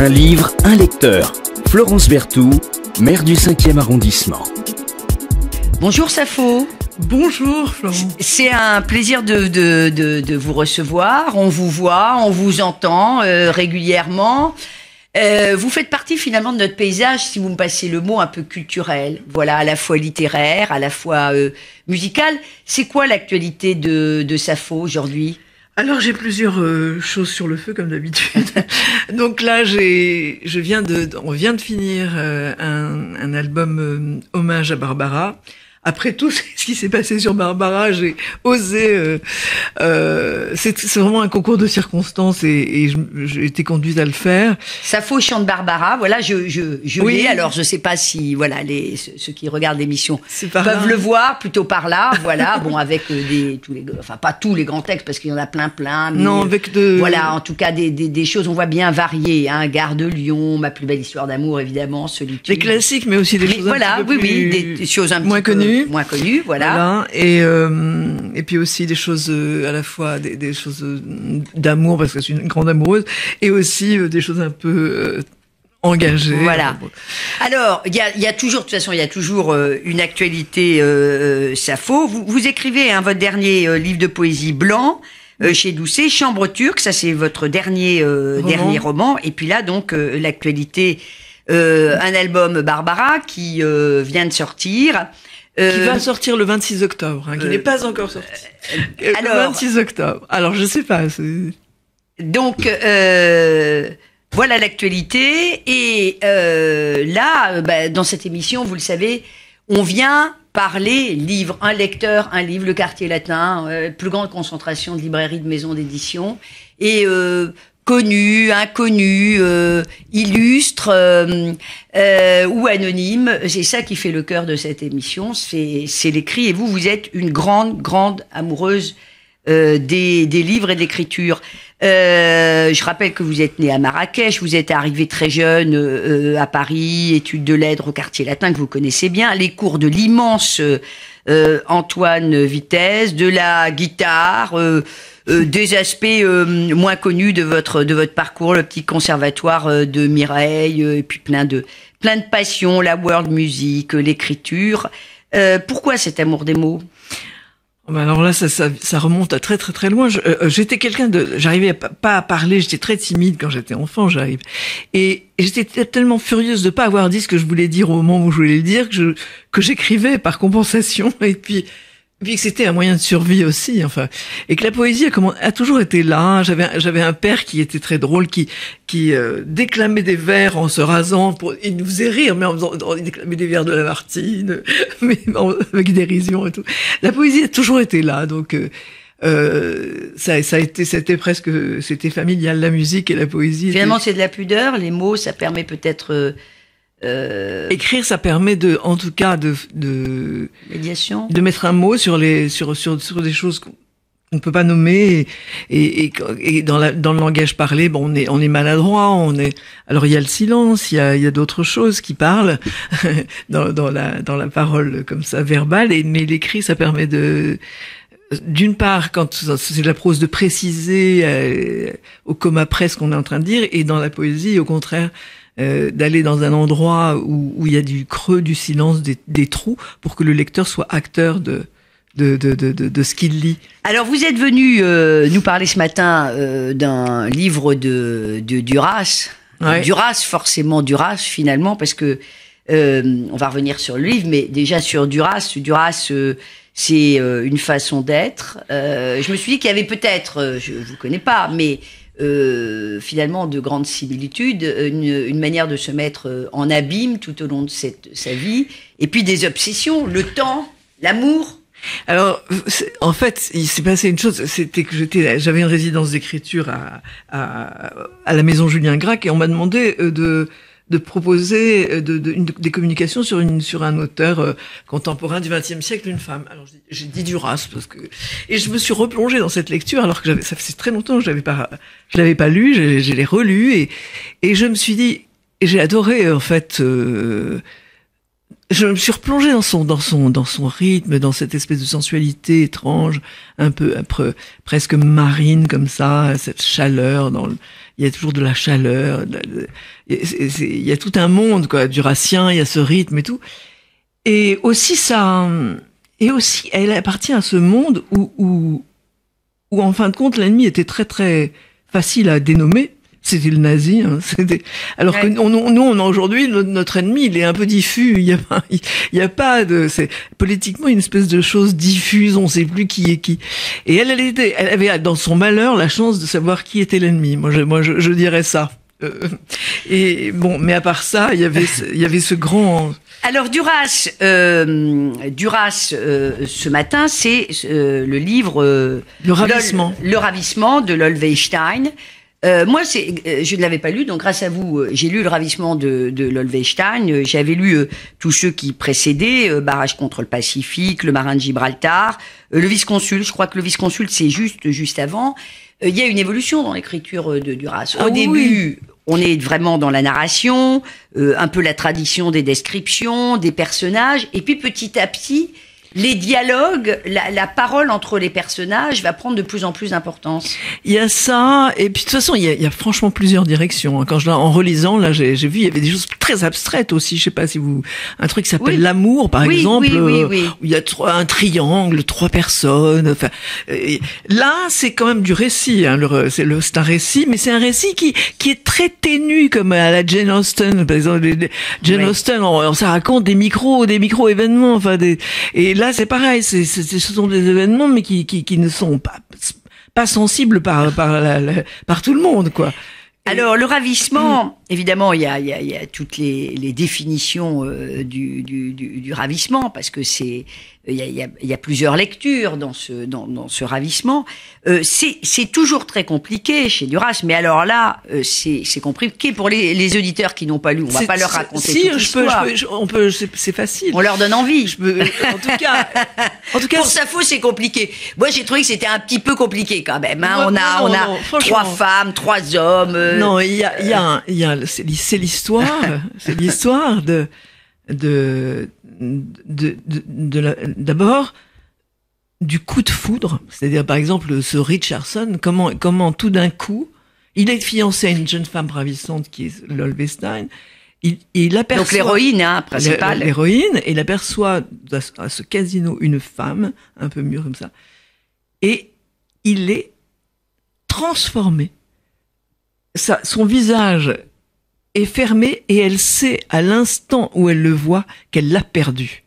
Un livre, un lecteur. Florence Berthoud, maire du 5e arrondissement. Bonjour Safo. Bonjour Florence. C'est un plaisir de, vous recevoir. On vous voit, on vous entend euh, régulièrement. Euh, vous faites partie finalement de notre paysage, si vous me passez le mot, un peu culturel. Voilà, à la fois littéraire, à la fois musicale. Euh, musical. C'est quoi l'actualité de, de aujourd'hui alors j'ai plusieurs euh, choses sur le feu comme d'habitude. Donc là j'ai, je viens de, on vient de finir euh, un, album euh, hommage à Barbara après tout ce qui s'est passé sur Barbara, j'ai osé. Euh, euh c'est vraiment un concours de circonstances et, et j'ai été conduite à le faire. Ça faut chanter de Barbara. Voilà, je, je, je oui. Alors je sais pas si voilà les ceux qui regardent l'émission peuvent le voir plutôt par là. Voilà, bon avec euh, des tous les enfin pas tous les grands textes parce qu'il y en a plein plein. non, avec de euh, voilà en tout cas des, des, des choses on voit bien variées. Hein, Gare de Lyon, ma plus belle histoire d'amour évidemment, solitude. Des classiques mais aussi des voilà, oui, oui, des, choses un moins connues Moins connu voilà. Et, euh, et puis aussi des choses euh, à la fois des, choses euh, d'amour, parce que c'est une grande amoureuse, et aussi des choses un peu engagées Voilà. Alors, il y a, y a, toujours, de toute façon, il y a toujours une actualité ça Sappho. Vous, vous écrivez un hein, votre dernier livre de poésie blanc. chez Doucet, Chambre turque, ça c'est votre dernier dernier roman, et puis là donc l'actualité, un album Barbara qui vient de sortir, euh, qui va sortir le 26 octobre, hein, qui euh, n'est pas encore sorti. Euh, alors... Le 26 octobre. Alors, je sais pas. Donc, voilà l'actualité. Et là, bah, dans cette émission, vous le savez, on vient parler livre, un lecteur, un livre, le quartier latin, plus grande concentration de librairies, de maisons d'édition. Et connu, inconnu, euh, illustre euh, euh, ou anonyme, C'est ça qui fait le cœur de cette émission, c'est l'écrit. Et vous, vous êtes une grande, grande amoureuse des, livres et de l'écriture. Euh, je rappelle que vous êtes né à Marrakech, vous êtes arrivé très jeune à Paris, études de lettres au quartier latin que vous connaissez bien, les cours de l'immense Antoine Vitesse, de la guitare. Euh, des aspects euh, moins connus de votre, de votre parcours, le petit conservatoire euh, de Mireille, et puis plein de, plein de passions, la world music, l'écriture. pourquoi cet amour des mots oh, ben alors là, ça, ça, remonte à très très très loin. J'étais quelqu'un de, j'arrivais pas à parler, j'étais très timide quand j'étais enfant, j'arrive, et, j'étais tellement furieuse de pas avoir dit ce que je voulais dire au moment où je voulais le dire que que j'écrivais par compensation. Et puis puis que c'était un moyen de survie aussi, enfin, et que la poésie a, comment, a toujours été là. J'avais j'avais un père qui était très drôle, qui qui euh, déclamait des vers en se rasant, pour, il nous faisait rire, mais en faisant, oh, il déclamait des vers de Lamartine, mais avec dérision et tout. La poésie a toujours été là, donc euh, euh, ça, ça a été, c'était presque, c'était familial la musique et la poésie. Finalement, c'est de la pudeur. Les mots, ça permet peut-être euh, euh... Écrire, ça permet de, en tout cas, de, de médiation, de mettre un mot sur les sur sur, sur des choses qu'on peut pas nommer et, et, et dans la, dans le langage parlé, bon, on est on est maladroit, on est alors il y a le silence, il y a il y a d'autres choses qui parlent dans, dans la dans la parole comme ça verbale et mais l'écrit, ça permet de d'une part, quand c'est de la prose, de préciser euh, au coma près ce qu'on est en train de dire, et dans la poésie, au contraire, euh, d'aller dans un endroit où, il y a du creux, du silence, des, trous, pour que le lecteur soit acteur de, de, ce qu'il lit. Alors vous êtes venu euh, nous parler ce matin euh, d'un livre de, de Duras, Duras forcément Duras finalement parce que on va revenir sur le livre, mais déjà sur Duras, Duras c'est une façon d'être. je me suis dit qu'il y avait peut-être, je ne vous connais pas, mais euh, finalement de grandes similitudes, une, manière de se mettre euh, en abîme tout au long de cette, sa vie, et puis des obsessions, le temps, l'amour. Alors, en fait, il s'est passé une chose, c'était que j'étais, j'avais une résidence d'écriture à, à, à, la maison Julien Gracq et on m'a demandé euh, de de proposer euh, de, des communications sur, une, sur un auteur euh, contemporain du XXe siècle, une femme. Alors j'ai dit Duras parce que et je me suis replongée dans cette lecture alors que j'avais ça faisait très longtemps que je l'avais pas je l'avais pas lu, je, l'ai relu et et je me suis dit j'ai adoré en fait. Euh, je me suis replongée dans son, dans son, dans son rythme, dans cette espèce de sensualité étrange, un peu, presque marine comme ça, cette chaleur. Dans il y a toujours de la chaleur. il y a tout un monde quoi, du racien, il y a ce rythme et tout. Et aussi ça, et aussi elle appartient à ce monde où, où, où en fin de compte l'ennemi était très très facile à dénommer c'était le nazi. Hein, c'était alors que nous, on aujourd'hui notre, ennemi, il est un peu diffus. Il y a, il y a pas de, c'est politiquement une espèce de chose diffuse. On ne sait plus qui est qui. Et elle, elle avait dans son malheur la chance de savoir qui était l'ennemi. Moi, je, moi, je, dirais ça. Euh, et bon, mais à part ça, il y avait, il y avait ce grand. Alors Duras, euh, Duras, euh, ce matin, c'est le livre. le ravissement. Le, ravissement de Lol euh, moi, euh, je ne l'avais pas lu, donc grâce à vous, euh, j'ai lu Le Ravissement de, de l'Olvestein. J'avais lu tous ceux qui précédaient, Barrage contre le Pacifique, Le Marin de Gibraltar, Le Vice-Consul. Je crois que Le Vice-Consul, c'est juste juste avant. Il y a une évolution dans l'écriture de Duras. Au ah début, on est vraiment dans la narration, un peu la tradition des descriptions, des personnages, et puis petit à petit, les dialogues, la, parole entre les personnages va prendre de plus en plus d'importance. Il y a ça, et puis de toute façon, il y a, franchement plusieurs directions. Hein. Quand je, en relisant, là, j'ai vu, il y avait des choses très abstraites aussi. Je sais pas si vous, un truc qui s'appelle l'amour, par oui, exemple, oui, euh, il y a un triangle, trois personnes. Enfin, là, c'est quand même du récit. Hein, c'est un récit, mais c'est un récit qui qui est très ténu, comme à la Jane Austen, par exemple. Jane Austen, on, ça raconte des micros, des micro événements, enfin des, et là c'est pareil. ce sont des événements, mais qui, ne sont pas, sensibles par tout le monde, quoi. Alors, le ravissement, hum. évidemment, il y a, y a, y a toutes les, les définitions euh, du, du, du, du, ravissement, parce que c'est il y, a, y a, plusieurs lectures dans ce, dans, dans ce ravissement. Euh, c'est toujours très compliqué chez Duras, mais alors là, euh, c'est compliqué pour les, les auditeurs qui n'ont pas lu. On va pas leur raconter si, je peux, on peut, c'est facile. On leur donne envie. Je euh, en tout cas, en tout cas, pour Safo, c'est compliqué. Moi, j'ai trouvé que c'était un petit peu compliqué quand même. Hein. on a, on a trois femmes, trois hommes. Euh, euh, non, il y a, il y a, il y a c'est l'histoire, c'est l'histoire de, de, de, de, d'abord du coup de foudre, c'est-à-dire par exemple ce Richardson, comment, comment tout d'un coup, il est fiancé à une jeune femme ravissante qui est Lolvestein, il, il aperçoit donc l'héroïne hein, principale, l'héroïne, et il aperçoit à ce casino une femme un peu mûre comme ça, et il est transformé son visage est fermé et elle sait à l'instant où elle le voit qu'elle l'a perdu,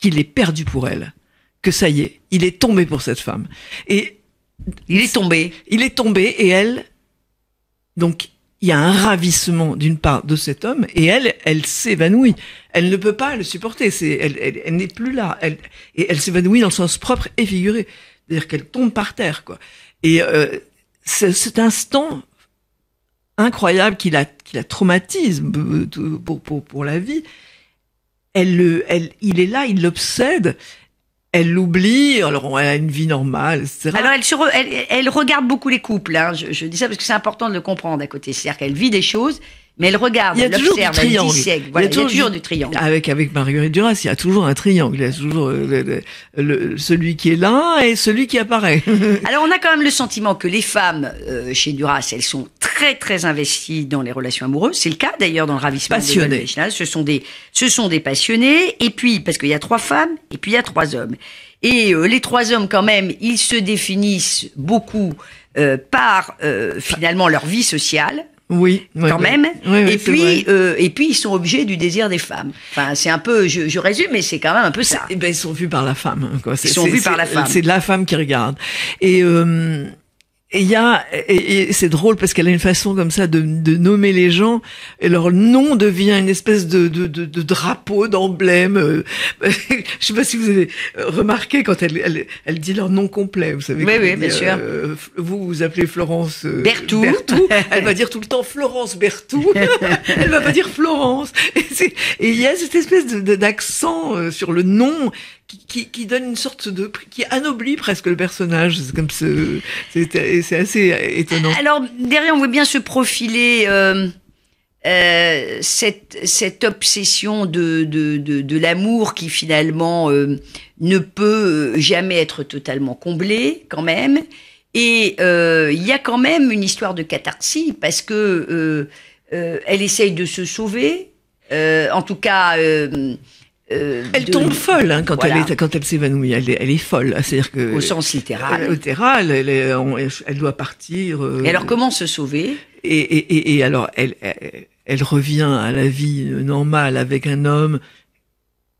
qu'il est perdu pour elle, que ça y est, il est tombé pour cette femme. Et il est tombé. Il est tombé et elle, donc il y a un ravissement d'une part de cet homme et elle, elle s'évanouit. Elle ne peut pas le supporter. elle, n'est plus là. Elle, et elle s'évanouit dans le sens propre et figuré, c'est-à-dire qu'elle tombe par terre, quoi. Et euh, cet instant incroyable qui la, qui traumatise pour, la vie. Elle le, il est là, il l'obsède. Elle l'oublie, alors elle a une vie normale, Alors elle, regarde beaucoup les couples, hein. je, je, dis ça parce que c'est important de le comprendre à côté. C'est-à-dire qu'elle vit des choses mais elle regarde, elle Voilà, il y a toujours, du... triangle. Ah avec, avec Marguerite Duras, il y a toujours un triangle. Il y a toujours euh, celui qui est là et celui qui apparaît. Alors, on a quand même le sentiment que les femmes, euh, chez Duras, elles sont très, très investies dans les relations amoureuses. C'est le cas, d'ailleurs, dans le ravissement. ce sont des, ce sont des passionnés. Et puis, parce qu'il y a trois femmes, et puis il y a trois hommes. Et euh, les trois hommes, quand même, ils se définissent beaucoup par, finalement, leur vie sociale oui, quand même. et puis, euh, et puis ils sont objets du désir des femmes. Enfin, c'est un peu, je, résume, mais c'est quand même un peu ça. Ah, eh ben, ils sont vus par la femme. Hein, quoi. Ils sont vus par la femme. C'est la femme qui regarde. Et euh, et il y a, et, c'est drôle parce qu'elle a une façon comme ça de, de, nommer les gens, et leur nom devient une espèce de, de, de, de drapeau, d'emblème. Euh, je sais pas si vous avez remarqué quand elle, elle, dit leur nom complet, vous savez. Oui, oui, bien sûr. Euh, vous vous appelez Florence euh, Bertou. Elle va dire tout le temps Florence Bertou. elle va pas dire Florence. Et il y a cette espèce d'accent sur le nom qui, donne une sorte de qui anoblit presque le personnage. C'est comme ce, c'est assez étonnant. Alors derrière, on voit bien se profiler. Euh, euh, cette, cette obsession de, de, de, l'amour qui finalement euh, ne peut jamais être totalement comblée quand même. Et il y a quand même une histoire de catharsis parce que elle essaye de se sauver. en tout cas, euh, elle tombe folle hein, quand, elle s'évanouit. Elle est, folle. Hein, c'est-à-dire au sens littéral. Euh, littéral. Elle, doit partir. Euh, et alors comment se sauver et, alors elle, revient à la vie normale avec un homme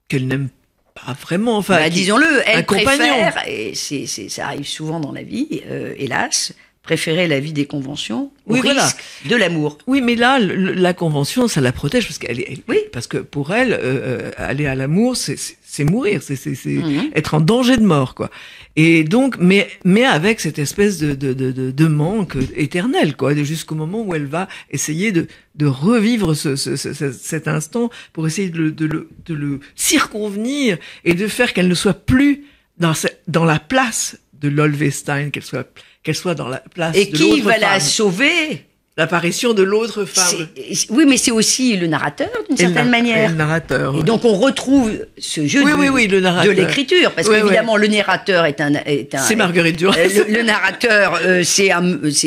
qu'elle n'aime pas vraiment. Enfin, bah, disons-le, elle un préfère. Compagnon. Et c'est, ça arrive souvent dans la vie, hélas préférer la vie des conventions au risque de l'amour. Oui, mais là, la convention, ça la protège parce qu'elle, oui. parce que pour elle, euh, euh, aller à l'amour, c'est mourir, c'est mhm. être en danger de mort, quoi. Et donc, mais mais avec cette espèce de de, de, de manque éternel, quoi, jusqu'au moment où elle va essayer de de revivre ce, ce, cet instant pour essayer de le, de le, de le circonvenir et de faire qu'elle ne soit plus dans, dans la place de l'Olvestein, qu'elle soit qu'elle soit dans la place de l'autre femme. Et qui va la sauver L'apparition de l'autre femme. Oui, mais c'est aussi le narrateur d'une certaine manière. Le narrateur. Et donc on retrouve ce jeu oui, de, de l'écriture, parce qu'évidemment le narrateur est un. un c'est Marguerite Duras. Euh, le, narrateur, euh, c'est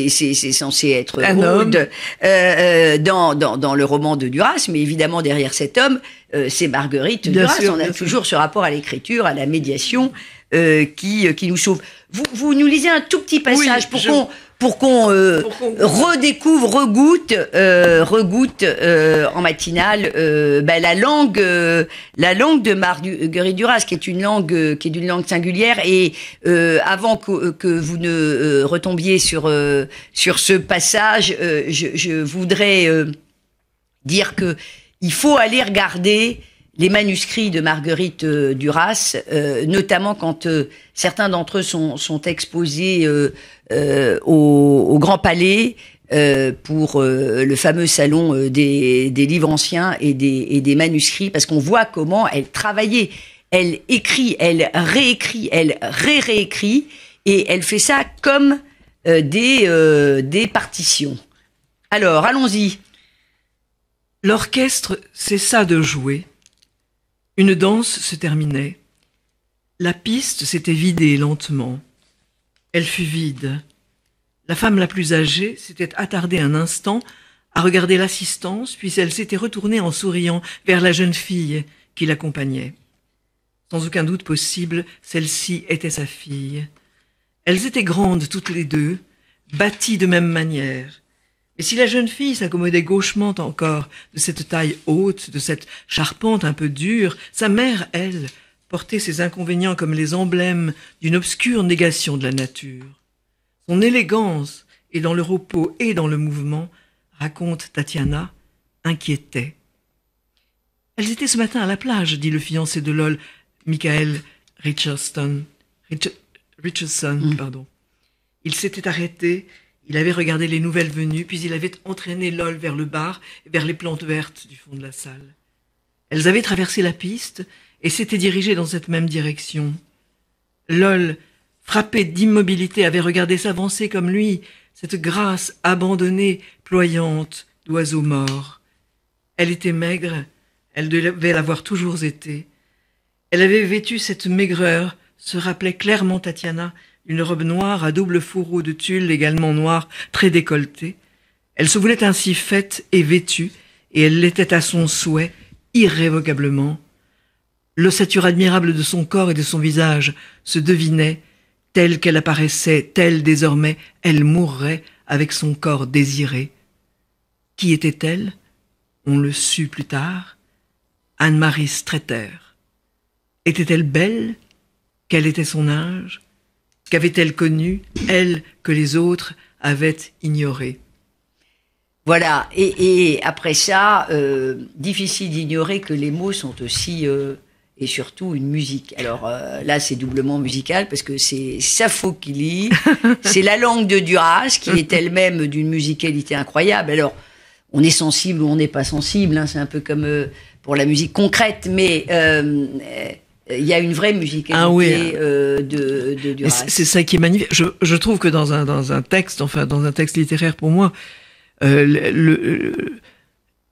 c'est censé être un homme. Euh, euh, dans, dans, dans le roman de Duras, mais évidemment derrière cet homme, c'est Marguerite Duras. on a toujours ce rapport à l'écriture, à la médiation qui qui nous sauve. Vous, vous nous lisez un tout petit passage pour qu'on pour qu'on euh, redécouvre, regoute, euh, regoute euh, en matinale bah, la langue, la langue de Marguerite Duras, qui est une langue qui est d'une langue singulière. Et avant que, que, vous ne retombiez sur sur ce passage, je, je, voudrais dire que il faut aller regarder les manuscrits de Marguerite euh, Duras, euh, notamment quand euh, certains d'entre eux sont, sont exposés au, Grand Palais pour le fameux salon des, livres anciens et des, manuscrits, parce qu'on voit comment elle travaillait, elle écrit, elle réécrit, elle ré-réécrit, et elle fait ça comme des, des partitions. Alors, allons-y. L'orchestre c'est ça de jouer une danse se terminait. La piste s'était vidée lentement. Elle fut vide. La femme la plus âgée s'était attardée un instant à regarder l'assistance, puis elle s'était retournée en souriant vers la jeune fille qui l'accompagnait. Sans aucun doute possible, celle-ci était sa fille. Elles étaient grandes toutes les deux, bâties de même manière. Et si la jeune fille s'accommodait gauchement encore de cette taille haute, de cette charpente un peu dure, sa mère, elle, portait ses inconvénients comme les emblèmes d'une obscure négation de la nature. Son élégance, et dans le repos et dans le mouvement, raconte Tatiana, inquiétait. Elles étaient ce matin à la plage, dit le fiancé de LOL, Michael Richardson. Richardson, mm. pardon. Il s'était arrêté il avait regardé les nouvelles venues, puis il avait entraîné Lol vers le bar, vers les plantes vertes du fond de la salle. Elles avaient traversé la piste et s'étaient dirigées dans cette même direction. Lol, frappé d'immobilité, avait regardé s'avancer comme lui, cette grâce abandonnée, ployante, d'oiseau mort. Elle était maigre, elle devait l'avoir toujours été. Elle avait vêtu cette maigreur, se rappelait clairement Tatiana, une robe noire à double fourreau de tulle également noire, très décolletée. Elle se voulait ainsi faite et vêtue, et elle l'était à son souhait, irrévocablement. L'ossature admirable de son corps et de son visage se devinait, telle qu'elle apparaissait, telle désormais, elle mourrait avec son corps désiré. Qui était-elle On le sut plus tard. Anne-Marie Stretter. Était-elle belle Quel était son âge Qu'avait-elle connu, elle, que les autres avaient ignoré Voilà, et, après ça, euh, difficile d'ignorer que les mots sont aussi, euh, et surtout, une musique. Alors euh, là, c'est doublement musical, parce que c'est Sappho qui lit, c'est la langue de Duras, qui est elle-même d'une musicalité incroyable. Alors, on est sensible ou on n'est pas sensible, hein, c'est un peu comme pour la musique concrète, mais euh, il y a une vraie musique. ah oui. Euh, de, C'est ça qui est magnifique. Je, trouve que dans un, dans un texte, enfin dans un texte littéraire pour moi, euh, le,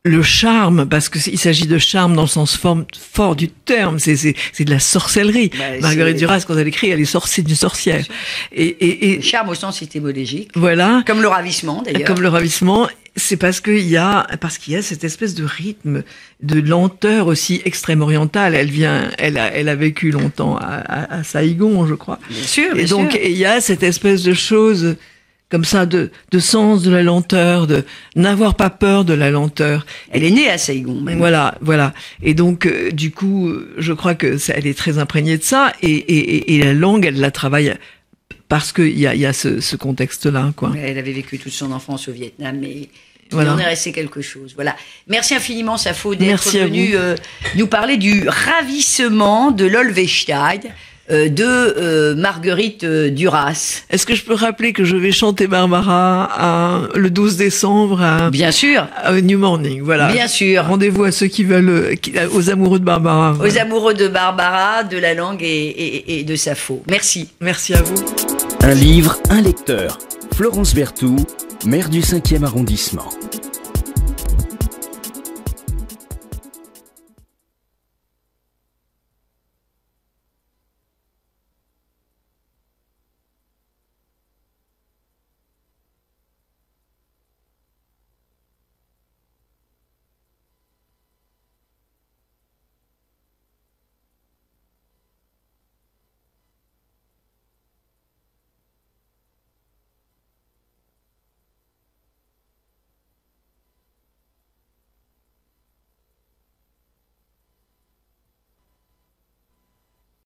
le, charme, parce qu'il s'agit de charme dans le sens fort du terme, c'est de la sorcellerie. Bah, Marguerite Duras, quand elle écrit, elle est sorcière, une sorcière. Et, et, et, charme au sens étymologique. Voilà. Comme le ravissement, d'ailleurs. Comme le ravissement c'est parce qu'il y a parce qu'il y a cette espèce de rythme de lenteur aussi extrême orientale. Elle vient, elle a, vécu longtemps à, à, je crois. Bien sûr. Bien et donc il y a cette espèce de chose comme ça de, sens de la lenteur, de n'avoir pas peur de la lenteur. Elle est née à Saïgon Voilà, voilà. Et donc euh, du coup, je crois que elle est très imprégnée de ça et, et la langue, elle la travaille parce qu'il y a, ce, contexte-là. Quoi. Elle avait vécu toute son enfance au Vietnam mais il en est resté quelque chose. Voilà. Merci infiniment, Safo, d'être venu euh, nous parler du ravissement de l'ol euh, de euh, Marguerite Duras. Est-ce que je peux rappeler que je vais chanter Barbara le 12 décembre à, Bien sûr. New Morning, voilà. Bien sûr. Rendez-vous à ceux qui veulent, aux amoureux de Barbara. Aux amoureux de Barbara, de la langue et, et de Safo Merci. Merci à vous. Un livre, un lecteur. Florence Berthoud, maire du 5e arrondissement.